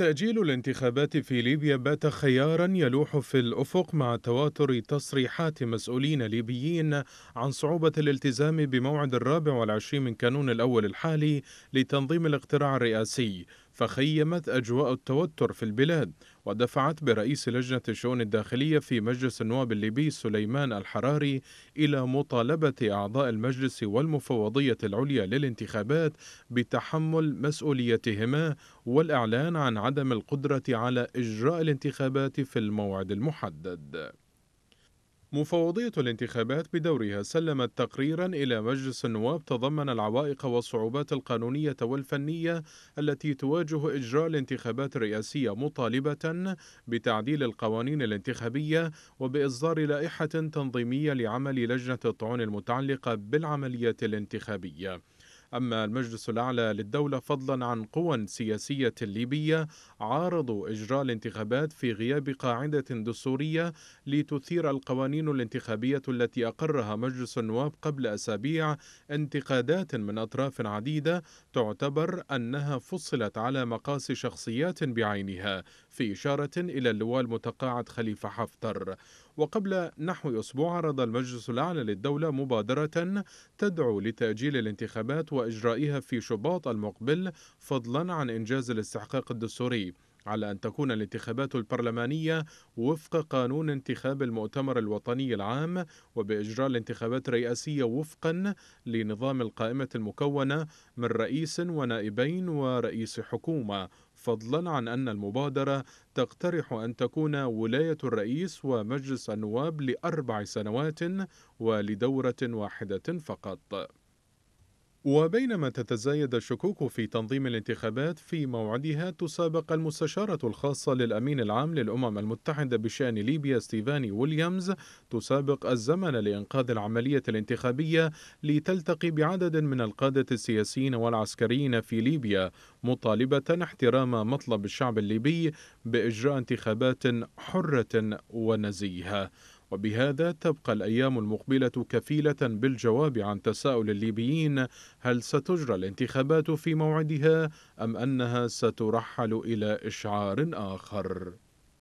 تأجيل الانتخابات في ليبيا بات خيارا يلوح في الأفق مع تواتر تصريحات مسؤولين ليبيين عن صعوبة الالتزام بموعد الرابع والعشرين من كانون الأول الحالي لتنظيم الاقتراع الرئاسي فخيمت أجواء التوتر في البلاد ودفعت برئيس لجنة الشؤون الداخلية في مجلس النواب الليبي سليمان الحراري إلى مطالبة أعضاء المجلس والمفوضية العليا للانتخابات بتحمل مسؤوليتهما والإعلان عن عدم القدرة على إجراء الانتخابات في الموعد المحدد مفوضية الانتخابات بدورها سلمت تقريرا إلى مجلس النواب تضمن العوائق والصعوبات القانونية والفنية التي تواجه إجراء الانتخابات الرئاسية مطالبة بتعديل القوانين الانتخابية وبإصدار لائحة تنظيمية لعمل لجنة الطعون المتعلقة بالعملية الانتخابية. أما المجلس الأعلى للدولة فضلا عن قوى سياسية ليبية عارضوا إجراء الانتخابات في غياب قاعدة دستورية لتثير القوانين الانتخابية التي أقرها مجلس النواب قبل أسابيع انتقادات من أطراف عديدة تعتبر أنها فصلت على مقاس شخصيات بعينها في إشارة إلى اللواء المتقاعد خليفة حفتر وقبل نحو أسبوع عرض المجلس الأعلى للدولة مبادرة تدعو لتأجيل الانتخابات وإجرائها في شباط المقبل فضلا عن إنجاز الاستحقاق الدستوري على أن تكون الانتخابات البرلمانية وفق قانون انتخاب المؤتمر الوطني العام وبإجراء الانتخابات الرئاسية وفقا لنظام القائمة المكونة من رئيس ونائبين ورئيس حكومة فضلا عن أن المبادرة تقترح أن تكون ولاية الرئيس ومجلس النواب لأربع سنوات ولدورة واحدة فقط وبينما تتزايد الشكوك في تنظيم الانتخابات في موعدها تسابق المستشارة الخاصة للأمين العام للأمم المتحدة بشأن ليبيا ستيفاني ويليامز تسابق الزمن لإنقاذ العملية الانتخابية لتلتقي بعدد من القادة السياسيين والعسكريين في ليبيا مطالبة احترام مطلب الشعب الليبي بإجراء انتخابات حرة ونزيهة وبهذا تبقى الأيام المقبلة كفيلة بالجواب عن تساؤل الليبيين هل ستجرى الانتخابات في موعدها أم أنها سترحل إلى إشعار آخر